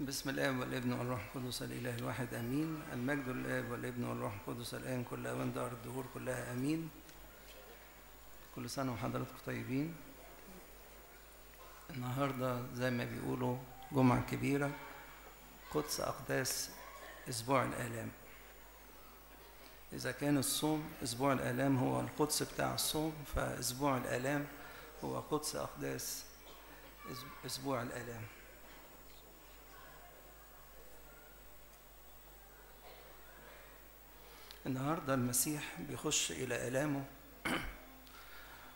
بسم الآب والابن والروح القدس الإله الواحد آمين المجد للآب والابن والروح القدس الآن كل أوان دار الدهور كلها آمين كل سنة وحضراتكم طيبين النهاردة زي ما بيقولوا جمعة كبيرة قدس أقداس أسبوع الآلام إذا كان الصوم أسبوع الآلام هو القدس بتاع الصوم فأسبوع الآلام هو قدس أقداس أسبوع الآلام النهارده المسيح بيخش الى الامه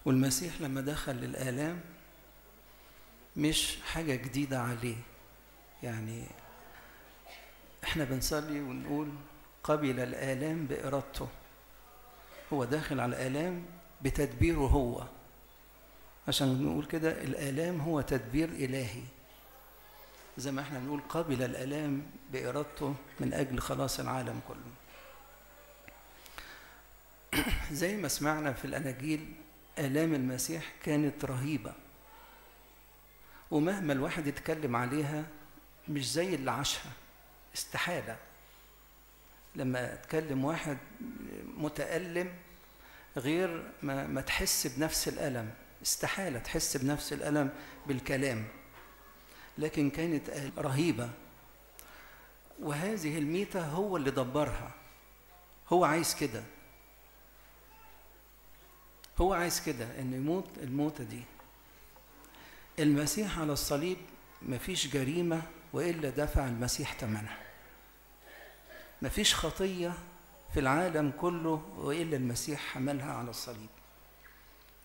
والمسيح لما دخل للالام مش حاجه جديده عليه يعني احنا بنصلي ونقول قبل الالام بارادته هو داخل على الالام بتدبيره هو عشان نقول كده الالام هو تدبير الهي زي ما احنا بنقول قبل الالام بارادته من اجل خلاص العالم كله زي ما سمعنا في الأناجيل آلام المسيح كانت رهيبة ومهما الواحد يتكلم عليها مش زي اللي عاشها استحالة لما اتكلم واحد متألم غير ما, ما تحس بنفس الألم استحالة تحس بنفس الألم بالكلام لكن كانت رهيبة وهذه الميتة هو اللي دبرها هو عايز كده هو عايز كده انه يموت الموتة دي المسيح على الصليب مفيش جريمة وإلا دفع المسيح ثمنها مفيش خطية في العالم كله وإلا المسيح حملها على الصليب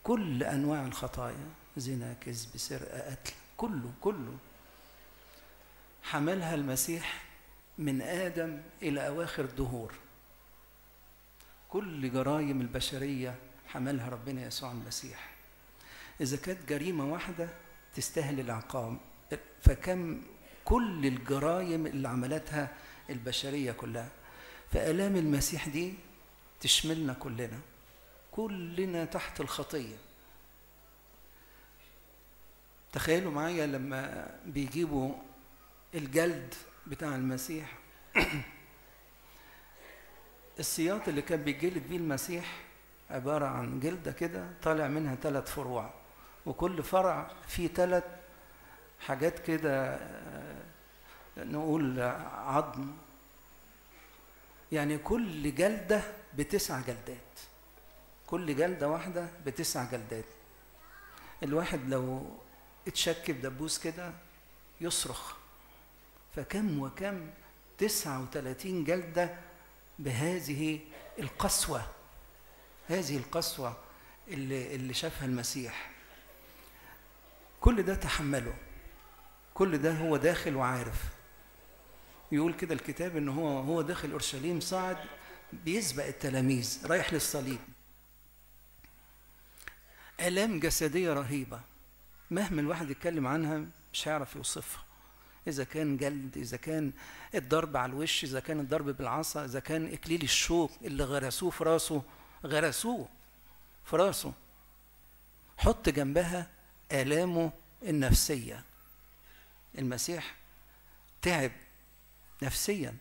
كل أنواع الخطايا زنا كذب سرقة قتل كله كله حملها المسيح من آدم إلى أواخر الدهور كل جرائم البشرية حملها ربنا يسوع المسيح إذا كانت جريمة واحدة تستاهل العقاب فكم كل الجرائم اللي عملتها البشرية كلها فآلام المسيح دي تشملنا كلنا كلنا تحت الخطية تخيلوا معايا لما بيجيبوا الجلد بتاع المسيح السياط اللي كان بيجلد بيه المسيح عبارة عن جلدة كده طالع منها ثلاث فروع وكل فرع فيه ثلاث حاجات كده آه، نقول عظم يعني كل جلدة بتسع جلدات كل جلدة واحدة بتسع جلدات الواحد لو اتشك بدبوس كده يصرخ فكم وكم 39 جلدة بهذه القسوة هذه القسوة اللي, اللي شافها المسيح كل ده تحمله كل ده هو داخل وعارف يقول كده الكتاب ان هو هو داخل اورشليم صاعد بيسبق التلاميذ رايح للصليب الام جسديه رهيبه مهما الواحد يتكلم عنها مش هيعرف يوصفها اذا كان جلد اذا كان الضرب على الوش اذا كان الضرب بالعصا اذا كان اكليل الشوك اللي غرسوه في راسه غرسوه في راسه حط جنبها آلامه النفسية المسيح تعب نفسيا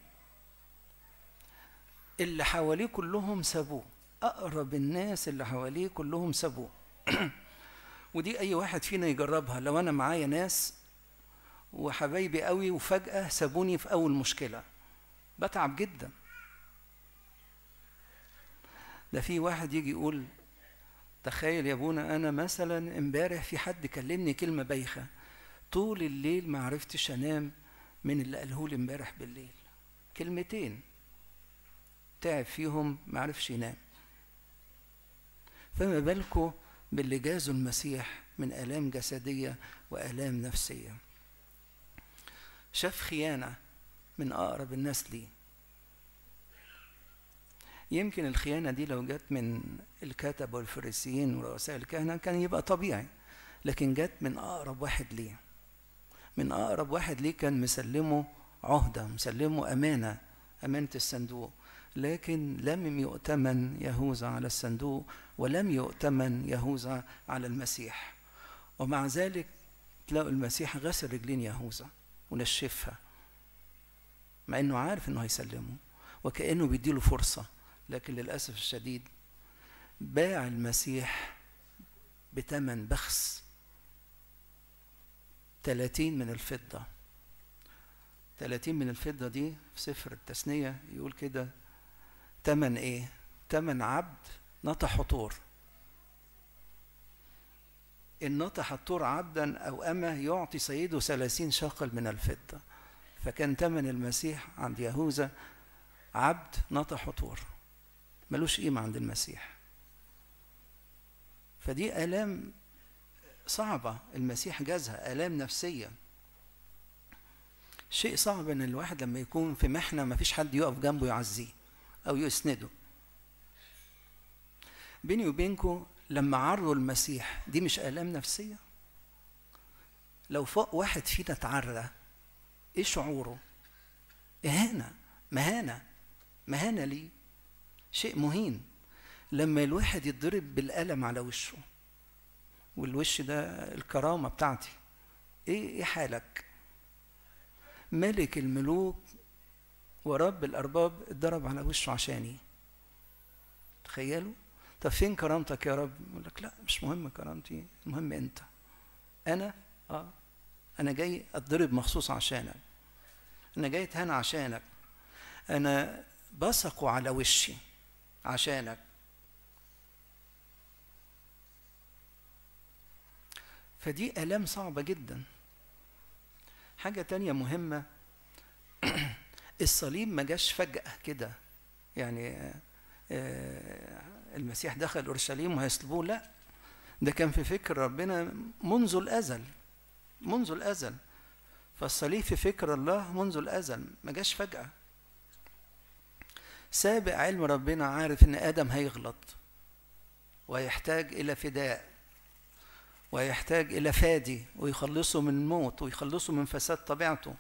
اللي حواليه كلهم سابوه أقرب الناس اللي حواليه كلهم سابوه ودي أي واحد فينا يجربها لو أنا معايا ناس وحبايبي قوي وفجأة سابوني في أول مشكلة بتعب جدا ده في واحد يجي يقول تخيل يا ابونا انا مثلا امبارح في حد كلمني كلمه بايخه طول الليل ما عرفتش انام من اللي قاله لي امبارح بالليل كلمتين تعب فيهم ما عرفش ينام فما بالكم باللي جازه المسيح من الام جسديه والام نفسيه شاف خيانه من اقرب الناس ليه يمكن الخيانة دي لو جت من الكتب والفريسيين ورؤساء الكهنة كان يبقى طبيعي لكن جت من أقرب واحد ليه من أقرب واحد ليه كان مسلمه عهدة مسلمه أمانة أمانة الصندوق لكن لم يؤتمن يهوذا على الصندوق ولم يؤتمن يهوذا على المسيح ومع ذلك تلاقوا المسيح غسل رجلين يهوذا ونشفها مع انه عارف انه هيسلمه وكانه بيديله فرصه لكن للأسف الشديد باع المسيح بتمن بخس 30 من الفضة 30 من الفضة دي في سفر التثنية يقول كده تمن ايه؟ تمن عبد نطح طور إن نطح الطور عبدا أو أما يعطي سيده ثلاثين شقل من الفضة فكان تمن المسيح عند يهوذا عبد نطح طور ملوش قيمة عند المسيح فدي آلام صعبة المسيح جازها آلام نفسية شيء صعب ان الواحد لما يكون في محنه ما فيش حد يقف جنبه يعزيه او يسنده بيني وبينكم لما عروا المسيح دي مش الام نفسيه لو فوق واحد فينا اتعرى ايه شعوره اهانه مهانه مهانه ليه شيء مهين لما الواحد يتضرب بالقلم على وشه والوش ده الكرامة بتاعتي ايه ايه حالك ملك الملوك ورب الأرباب اتضرب على وشه عشاني إيه؟ تخيلوا طب فين كرامتك يا رب يقول لك لا مش مهم كرامتي المهم انت انا اه انا جاي اتضرب مخصوص عشانك انا جاي اتهان عشانك انا بصقوا على وشي عشانك فدي آلام صعبة جدا حاجة تانية مهمة الصليب ما جاش فجأة كده يعني آه، آه، المسيح دخل أورشليم وهيصلبوه لا ده كان في فكر ربنا منذ الأزل منذ الأزل فالصليب في فكر الله منذ الأزل ما جاش فجأة سابق علم ربنا عارف ان ادم هيغلط ويحتاج الى فداء ويحتاج الى فادي ويخلصه من الموت ويخلصه من فساد طبيعته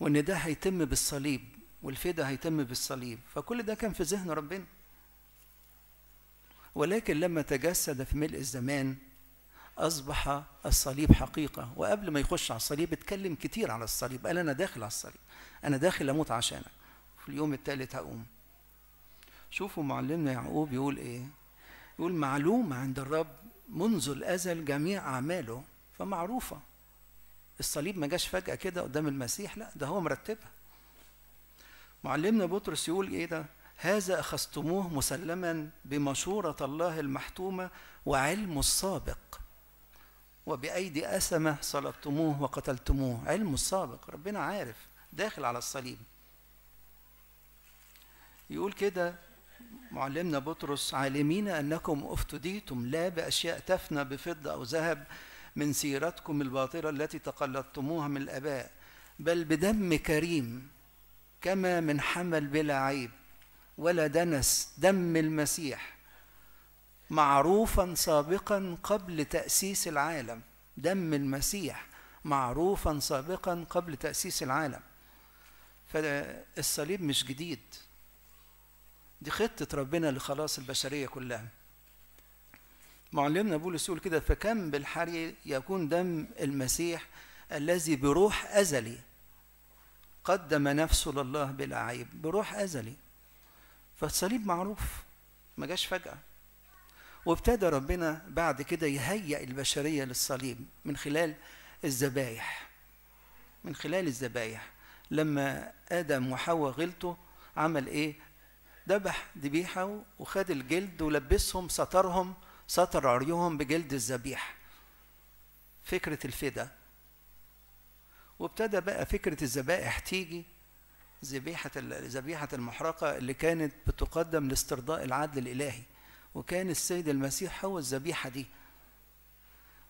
وان ده هيتم بالصليب والفدا هيتم بالصليب فكل ده كان في ذهن ربنا ولكن لما تجسد في ملء الزمان اصبح الصليب حقيقه وقبل ما يخش على الصليب اتكلم كتير على الصليب قال انا داخل على الصليب انا داخل اموت عشانك في اليوم الثالث هقوم شوفوا معلمنا يعقوب يقول ايه يقول معلومة عند الرب منذ الأزل جميع أعماله فمعروفة الصليب ما جاش فجأة كده قدام المسيح لا ده هو مرتبها معلمنا بطرس يقول ايه ده هذا أخذتموه مسلما بمشورة الله المحتومة وعلم السابق وبأيدي أسمة صلبتموه وقتلتموه علم السابق ربنا عارف داخل على الصليب يقول كده معلمنا بطرس عالمين أنكم افتديتم لا بأشياء تفنى بفضة أو ذهب من سيرتكم الباطلة التي تقلدتموها من الآباء بل بدم كريم كما من حمل بلا عيب ولا دنس دم المسيح معروفا سابقا قبل تأسيس العالم دم المسيح معروفا سابقا قبل تأسيس العالم فالصليب مش جديد دي خطة ربنا لخلاص البشرية كلها معلمنا بولس يقول كده فكم بالحري يكون دم المسيح الذي بروح أزلي قدم نفسه لله بلا عيب بروح أزلي فالصليب معروف ما جاش فجأة وابتدى ربنا بعد كده يهيئ البشرية للصليب من خلال الذبايح من خلال الذبايح لما آدم وحواء غلطوا عمل إيه؟ ذبح ذبيحه وخد الجلد ولبسهم سترهم ستر عريهم بجلد الذبيح فكره الفدا وابتدى بقى فكره الذبائح تيجي ذبيحه ذبيحه المحرقه اللي كانت بتقدم لاسترضاء العدل الالهي وكان السيد المسيح هو الذبيحه دي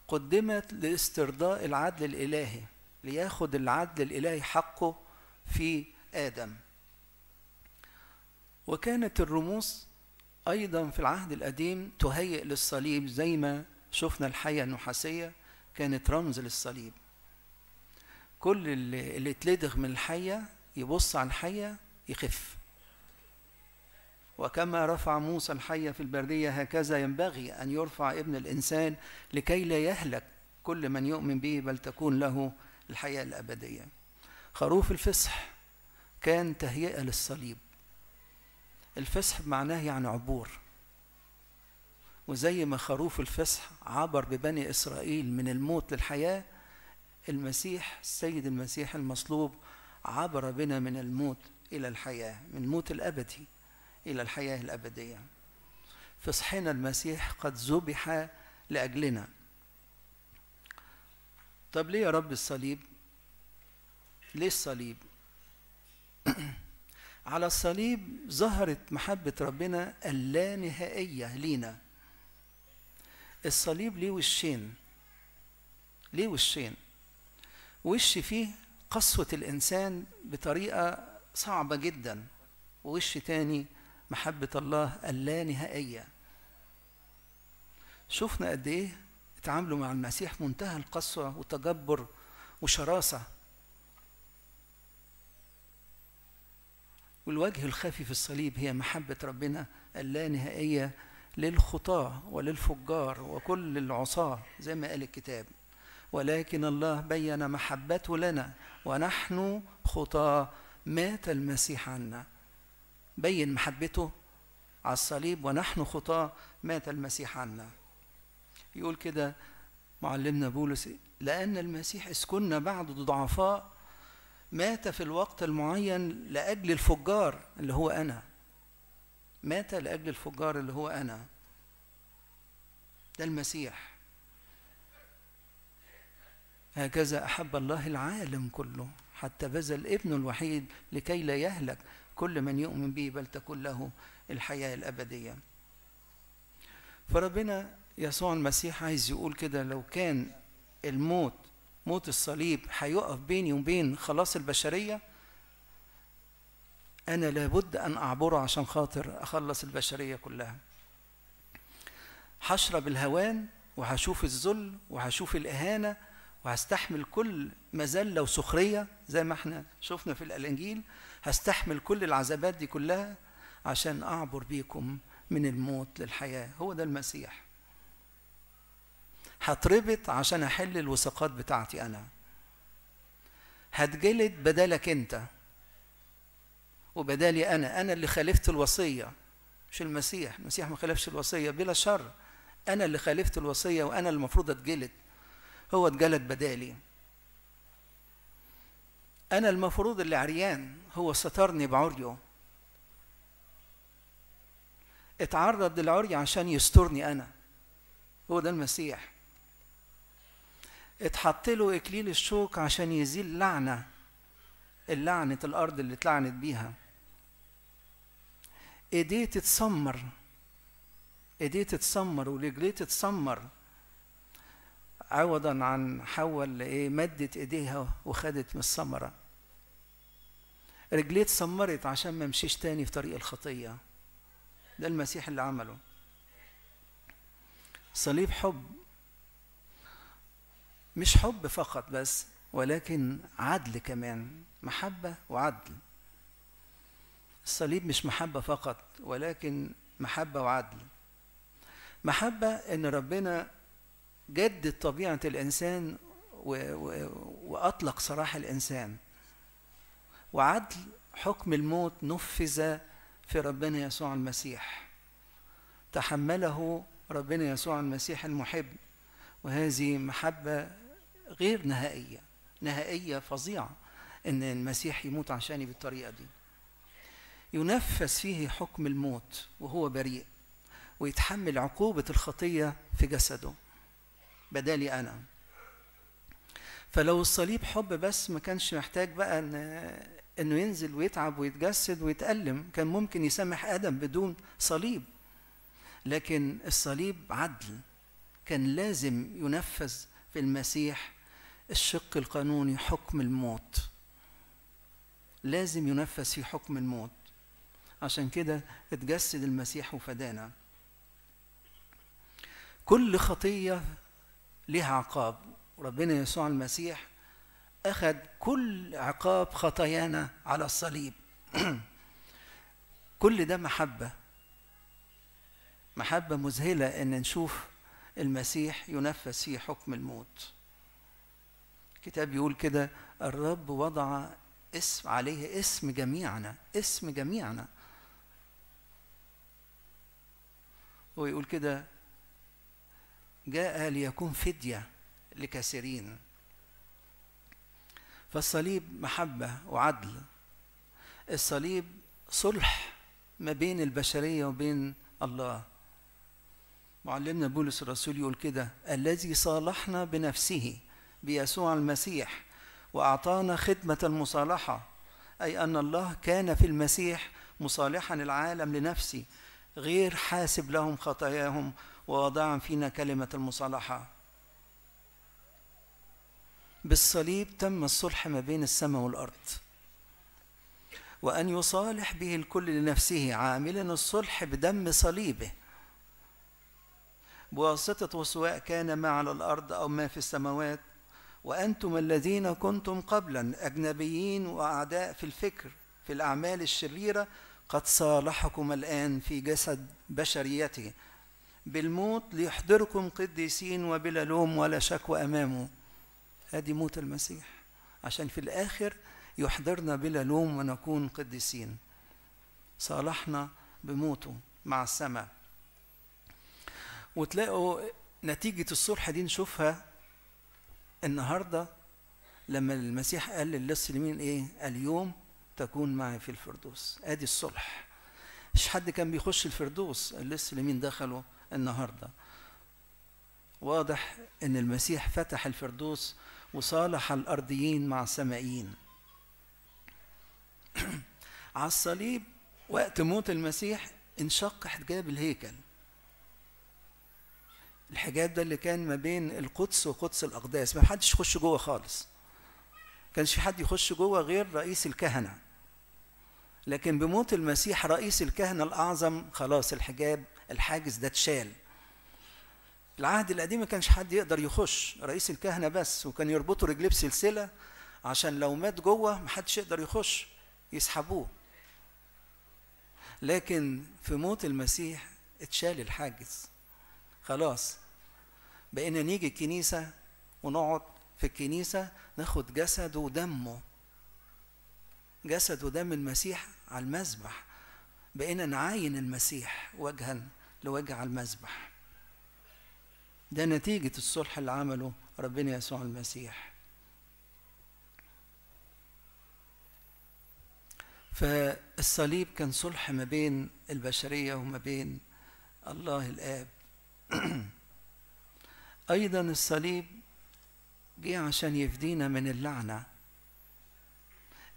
قدمت لاسترضاء العدل الالهي لياخد العدل الالهي حقه في ادم وكانت الرموز أيضا في العهد القديم تهيئ للصليب زي ما شفنا الحية النحاسية كانت رمز للصليب كل اللي اتلدغ من الحية يبص على الحية يخف وكما رفع موسى الحية في البردية هكذا ينبغي أن يرفع ابن الإنسان لكي لا يهلك كل من يؤمن به بل تكون له الحياة الأبدية خروف الفصح كان تهيئة للصليب الفسح معناه يعني عبور وزي ما خروف الفسح عبر ببني إسرائيل من الموت للحياة المسيح السيد المسيح المصلوب عبر بنا من الموت إلى الحياة من الموت الأبدي إلى الحياة الأبدية فصحنا المسيح قد ذبح لأجلنا طب ليه يا رب الصليب ليه الصليب على الصليب ظهرت محبة ربنا اللانهائية لينا الصليب ليه وشين ليه وشين وش فيه قسوة الإنسان بطريقة صعبة جدا ووش تاني محبة الله اللانهائية شفنا قد إيه اتعاملوا مع المسيح منتهى القسوة وتجبر وشراسة والوجه الخفي في الصليب هي محبة ربنا اللانهائية للخطاة وللفجار وكل العصاة زي ما قال الكتاب ولكن الله بين محبته لنا ونحن خطاة مات المسيح عنا بين محبته على الصليب ونحن خطاة مات المسيح عنا يقول كده معلمنا بولس لأن المسيح اسكننا بعد ضعفاء مات في الوقت المعين لاجل الفجار اللي هو انا مات لاجل الفجار اللي هو انا ده المسيح هكذا احب الله العالم كله حتى بذل ابنه الوحيد لكي لا يهلك كل من يؤمن به بل تكون له الحياه الابديه فربنا يسوع المسيح عايز يقول كده لو كان الموت موت الصليب هيقف بيني وبين خلاص البشرية أنا لابد أن أعبره عشان خاطر أخلص البشرية كلها هشرب الهوان وهشوف الذل وهشوف الإهانة وهستحمل كل مذلة وسخرية زي ما احنا شفنا في الإنجيل هستحمل كل العذابات دي كلها عشان أعبر بيكم من الموت للحياة هو ده المسيح هتربط عشان احل الوثاقات بتاعتي انا هتجلد بدالك انت وبدالي انا انا اللي خالفت الوصيه مش المسيح المسيح ما خالفش الوصيه بلا شر انا اللي خالفت الوصيه وانا المفروض اتجلد هو اتجلد بدالي انا المفروض اللي عريان هو سترني بعريه اتعرض للعري عشان يسترني انا هو ده المسيح اتحط له اكليل الشوك عشان يزيل لعنه اللعنه الارض اللي اتلعنت بيها ايديه تتسمر ايديه تتسمر ورجليه تتسمر عوضا عن حول ايه مدت ايديها وخدت من الثمره رجليه اتسمرت عشان ما امشيش تاني في طريق الخطيه ده المسيح اللي عمله صليب حب مش حب فقط بس ولكن عدل كمان محبة وعدل الصليب مش محبة فقط ولكن محبة وعدل محبة إن ربنا جدد طبيعة الإنسان وأطلق سراح الإنسان وعدل حكم الموت نفذ في ربنا يسوع المسيح تحمله ربنا يسوع المسيح المحب وهذه محبة غير نهائية نهائية فظيعة أن المسيح يموت عشاني بالطريقة دي ينفس فيه حكم الموت وهو بريء ويتحمل عقوبة الخطية في جسده بدالي أنا فلو الصليب حب بس ما كانش محتاج بقى إن انه ينزل ويتعب ويتجسد ويتألم كان ممكن يسامح ادم بدون صليب لكن الصليب عدل كان لازم ينفذ في المسيح الشق القانوني حكم الموت لازم ينفذ في حكم الموت عشان كده اتجسد المسيح وفدانا كل خطية لها عقاب ربنا يسوع المسيح أخذ كل عقاب خطايانا على الصليب كل ده محبة محبة مذهلة إن نشوف المسيح ينفذ فيه حكم الموت الكتاب بيقول كده الرب وضع اسم عليه اسم جميعنا اسم جميعنا هو يقول كده جاء ليكون فدية لكثيرين فالصليب محبة وعدل الصليب صلح ما بين البشرية وبين الله معلمنا بولس الرسول يقول كده الذي صالحنا بنفسه بيسوع المسيح واعطانا خدمه المصالحه اي ان الله كان في المسيح مصالحا العالم لنفسه غير حاسب لهم خطاياهم وواضعا فينا كلمه المصالحه بالصليب تم الصلح ما بين السماء والارض وأن يصالح به الكل لنفسه عاملا الصلح بدم صليبه بواسطة وسواء كان ما على الأرض أو ما في السماوات وأنتم الذين كنتم قبلا أجنبيين وأعداء في الفكر في الأعمال الشريرة قد صالحكم الآن في جسد بشريته بالموت ليحضركم قديسين وبلا لوم ولا شكوى أمامه هذه موت المسيح عشان في الآخر يحضرنا بلا لوم ونكون قديسين صالحنا بموته مع السماء وتلاقوا نتيجة الصلح دي نشوفها النهارده لما المسيح قال للسلمين ايه اليوم تكون معي في الفردوس ادي الصلح مش حد كان بيخش الفردوس السلمين دخلوا النهارده واضح ان المسيح فتح الفردوس وصالح الارضيين مع السمائيين على الصليب وقت موت المسيح انشق حجاب الهيكل الحجاب ده اللي كان ما بين القدس وقدس الأقداس ما حدش يخش جوه خالص كانش في حد يخش جوه غير رئيس الكهنة لكن بموت المسيح رئيس الكهنة الأعظم خلاص الحجاب الحاجز ده اتشال العهد القديم ما كانش حد يقدر يخش رئيس الكهنة بس وكان يربطوا رجليه بسلسلة عشان لو مات جوه ما حدش يقدر يخش يسحبوه لكن في موت المسيح اتشال الحاجز خلاص بقينا نيجي الكنيسة ونقعد في الكنيسة ناخد جسد ودمه جسد ودم المسيح على المذبح بقينا نعاين المسيح وجها لوجه على المذبح ده نتيجة الصلح اللي عمله ربنا يسوع المسيح فالصليب كان صلح ما بين البشرية وما بين الله الآب أيضا الصليب جه عشان يفدينا من اللعنة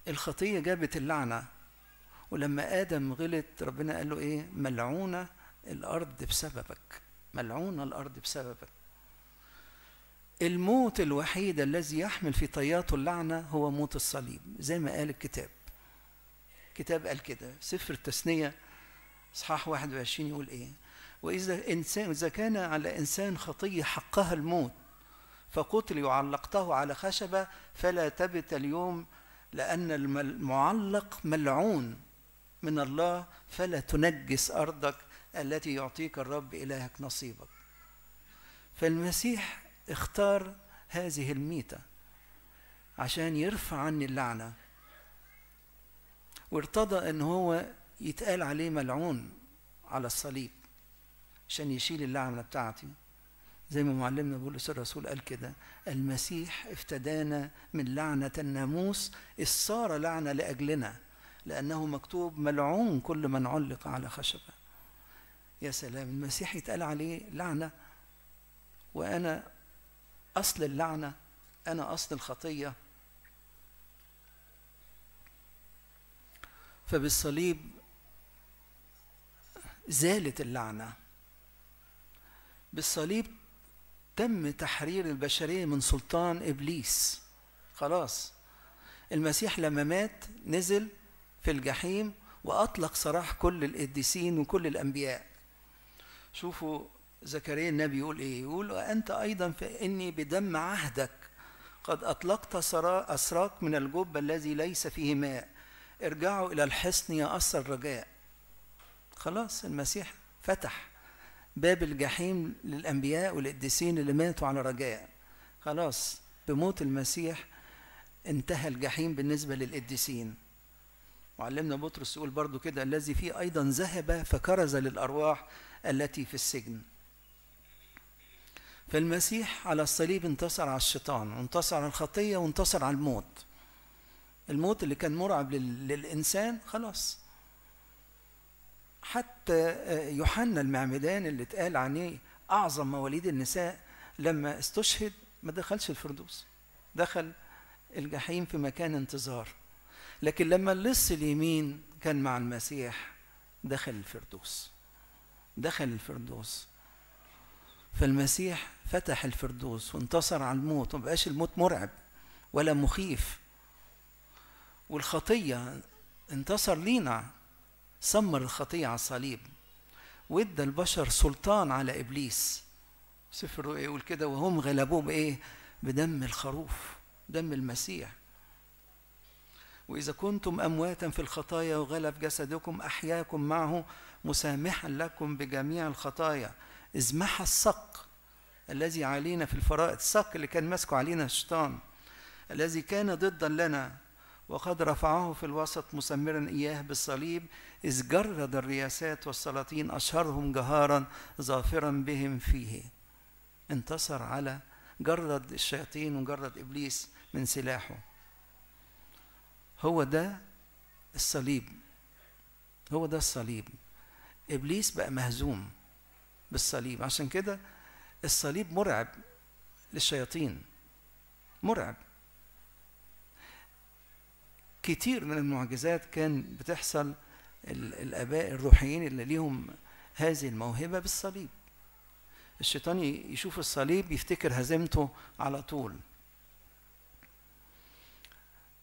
الخطية جابت اللعنة ولما آدم غلط ربنا قال له إيه ملعونة الأرض بسببك ملعونة الأرض بسببك الموت الوحيد الذي يحمل في طياته اللعنة هو موت الصليب زي ما قال الكتاب كتاب قال كده سفر التثنية إصحاح 21 يقول إيه وإذا إنسان إذا كان على إنسان خطية حقها الموت فقتل وعلقته على خشبة فلا تبت اليوم لأن المعلق ملعون من الله فلا تنجس أرضك التي يعطيك الرب إلهك نصيبك فالمسيح اختار هذه الميتة عشان يرفع عني اللعنة وارتضى أن هو يتقال عليه ملعون على الصليب عشان يشيل اللعنة بتاعتي زي ما معلمنا بولس الرسول قال كده المسيح افتدانا من لعنة الناموس إذ صار لعنة لأجلنا لأنه مكتوب ملعون كل من علق على خشبة يا سلام المسيح يتقال عليه لعنة وأنا أصل اللعنة أنا أصل الخطية فبالصليب زالت اللعنة بالصليب تم تحرير البشرية من سلطان إبليس خلاص المسيح لما مات نزل في الجحيم وأطلق سراح كل القديسين وكل الأنبياء شوفوا زكريا النبي يقول إيه يقول وأنت أيضا فإني بدم عهدك قد أطلقت أسراك من الجب الذي ليس فيه ماء ارجعوا إلى الحصن يا أسر الرجاء خلاص المسيح فتح باب الجحيم للأنبياء والقديسين اللي ماتوا على رجاء خلاص بموت المسيح انتهى الجحيم بالنسبة للقديسين وعلمنا بطرس يقول برضو كده الذي فيه أيضا ذهب فكرز للأرواح التي في السجن فالمسيح على الصليب انتصر على الشيطان وانتصر على الخطية وانتصر على الموت الموت اللي كان مرعب للإنسان خلاص حتى آه، يوحنا المعمدان اللي اتقال عنه اعظم مواليد النساء لما استشهد ما دخلش الفردوس دخل الجحيم في مكان انتظار لكن لما اللص اليمين كان مع المسيح دخل الفردوس دخل الفردوس فالمسيح فتح الفردوس وانتصر على الموت ومبقاش الموت مرعب ولا مخيف والخطية انتصر لينا سمر الخطية على الصليب وادى البشر سلطان على إبليس سفر يقول كده وهم غلبوه بإيه؟ بدم الخروف دم المسيح وإذا كنتم أمواتا في الخطايا وغلب جسدكم أحياكم معه مسامحا لكم بجميع الخطايا إذ محى السق الذي علينا في الفرائض السق اللي كان ماسكه علينا الشيطان الذي كان ضدا لنا وقد رفعه في الوسط مسمرا إياه بالصليب إذ جرد الرياسات والسلاطين أشهرهم جهارا ظافرا بهم فيه انتصر على جرد الشياطين وجرد إبليس من سلاحه هو ده الصليب هو ده الصليب إبليس بقى مهزوم بالصليب عشان كده الصليب مرعب للشياطين مرعب كتير من المعجزات كان بتحصل الآباء الروحيين اللي ليهم هذه الموهبة بالصليب الشيطان يشوف الصليب يفتكر هزيمته على طول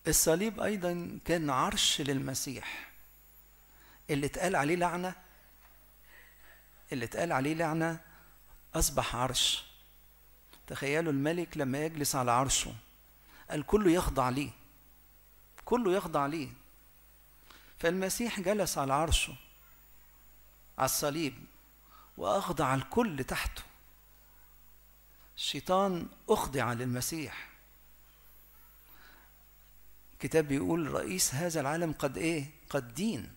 الصليب أيضا كان عرش للمسيح اللي اتقال عليه لعنة اللي اتقال عليه لعنة أصبح عرش تخيلوا الملك لما يجلس على عرشه الكل يخضع ليه كله يخضع ليه فالمسيح جلس على عرشه على الصليب واخضع الكل تحته الشيطان اخضع للمسيح الكتاب بيقول رئيس هذا العالم قد ايه قد دين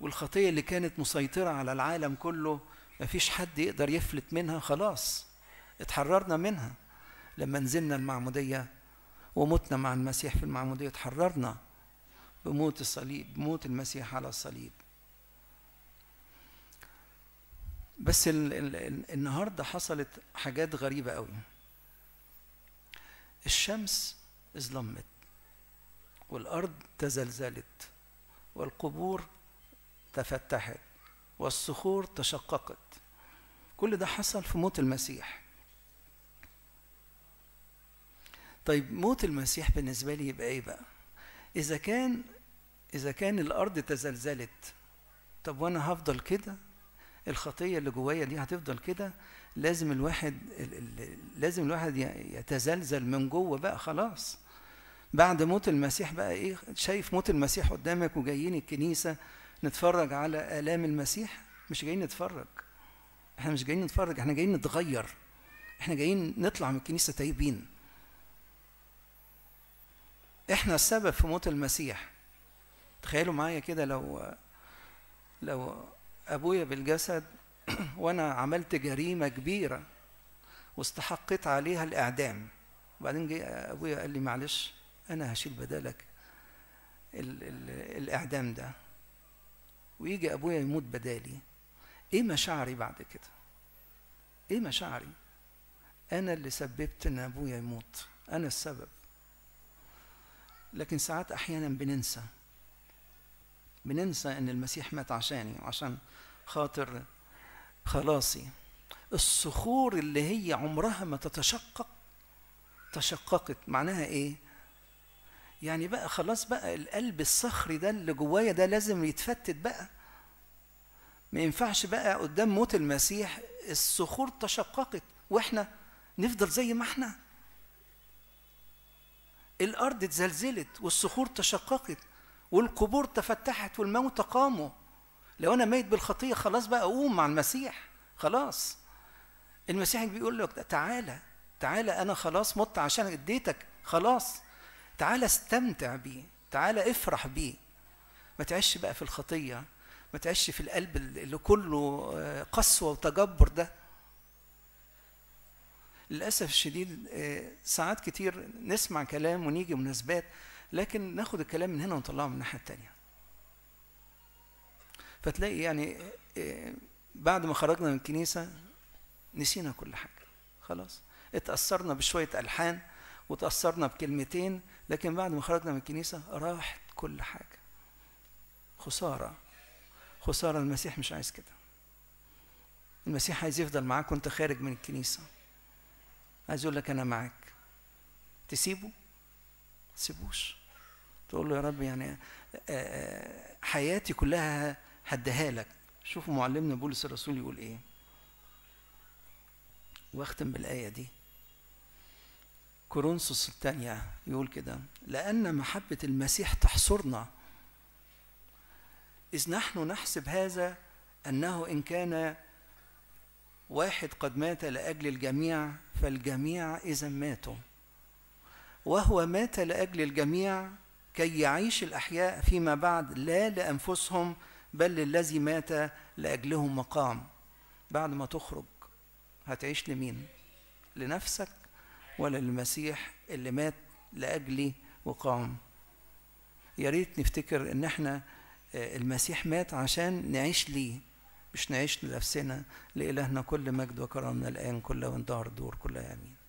والخطيه اللي كانت مسيطره على العالم كله ما فيش حد يقدر يفلت منها خلاص اتحررنا منها لما نزلنا المعموديه ومتنا مع المسيح في المعمودية تحررنا بموت الصليب بموت المسيح على الصليب بس النهاردة حصلت حاجات غريبة قوي الشمس ازلمت والأرض تزلزلت والقبور تفتحت والصخور تشققت كل ده حصل في موت المسيح طيب موت المسيح بالنسبة لي يبقى إيه بقى؟ إذا كان إذا كان الأرض تزلزلت طب وأنا هفضل كده؟ الخطية اللي جوايا دي هتفضل كده؟ لازم الواحد لازم الواحد يتزلزل من جوه بقى خلاص. بعد موت المسيح بقى إيه؟ شايف موت المسيح قدامك وجايين الكنيسة نتفرج على آلام المسيح؟ مش جايين نتفرج. احنا مش جايين نتفرج، احنا جايين نتغير. احنا جايين نطلع من الكنيسة تايبين. احنا السبب في موت المسيح تخيلوا معايا كده لو لو ابويا بالجسد وانا عملت جريمه كبيره واستحقيت عليها الاعدام وبعدين جه ابويا قال لي معلش انا هشيل بدالك ال ال الاعدام ده ويجي ابويا يموت بدالي ايه مشاعري بعد كده ايه مشاعري انا اللي سببت ان ابويا يموت انا السبب لكن ساعات أحيانا بننسى بننسى أن المسيح مات عشاني وعشان خاطر خلاصي الصخور اللي هي عمرها ما تتشقق تشققت معناها ايه يعني بقى خلاص بقى القلب الصخري ده اللي جوايا ده لازم يتفتت بقى ما ينفعش بقى قدام موت المسيح الصخور تشققت واحنا نفضل زي ما احنا الأرض اتزلزلت والصخور تشققت والقبور تفتحت والموت قاموا لو أنا ميت بالخطية خلاص بقى أقوم مع المسيح خلاص المسيح بيقول لك تعالى تعالى أنا خلاص مت عشان اديتك خلاص تعالى استمتع بيه تعالى افرح بيه ما تعيش بقى في الخطية ما تعيش في القلب اللي كله آه، قسوة وتجبر ده للاسف الشديد آه، ساعات كتير نسمع كلام ونيجي مناسبات لكن ناخد الكلام من هنا ونطلعه من الناحيه الثانيه فتلاقي يعني آه، آه، بعد ما خرجنا من الكنيسه نسينا كل حاجه خلاص اتاثرنا بشويه الحان وتاثرنا بكلمتين لكن بعد ما خرجنا من الكنيسه راحت كل حاجه خساره خساره المسيح مش عايز كده المسيح عايز يفضل معاك وانت خارج من الكنيسه عايز يقول لك انا معاك تسيبه تسيبوش تقول له يا رب يعني آه، آه، حياتي كلها هديها لك شوفوا معلمنا بولس الرسول يقول ايه واختم بالايه دي كورنثوس الثانية يقول كده لأن محبة المسيح تحصرنا إذ نحن نحسب هذا أنه إن كان واحد قد مات لأجل الجميع فالجميع إذا ماتوا وهو مات لأجل الجميع كي يعيش الأحياء فيما بعد لا لأنفسهم بل للذي مات لأجلهم مقام بعد ما تخرج هتعيش لمين لنفسك ولا للمسيح اللي مات لأجلي وقام يا ريت نفتكر ان احنا آه، المسيح مات عشان نعيش ليه مش نعيش لنفسنا لإلهنا كل مجد وكرم من الآن كل وانتهى الدور كل آمين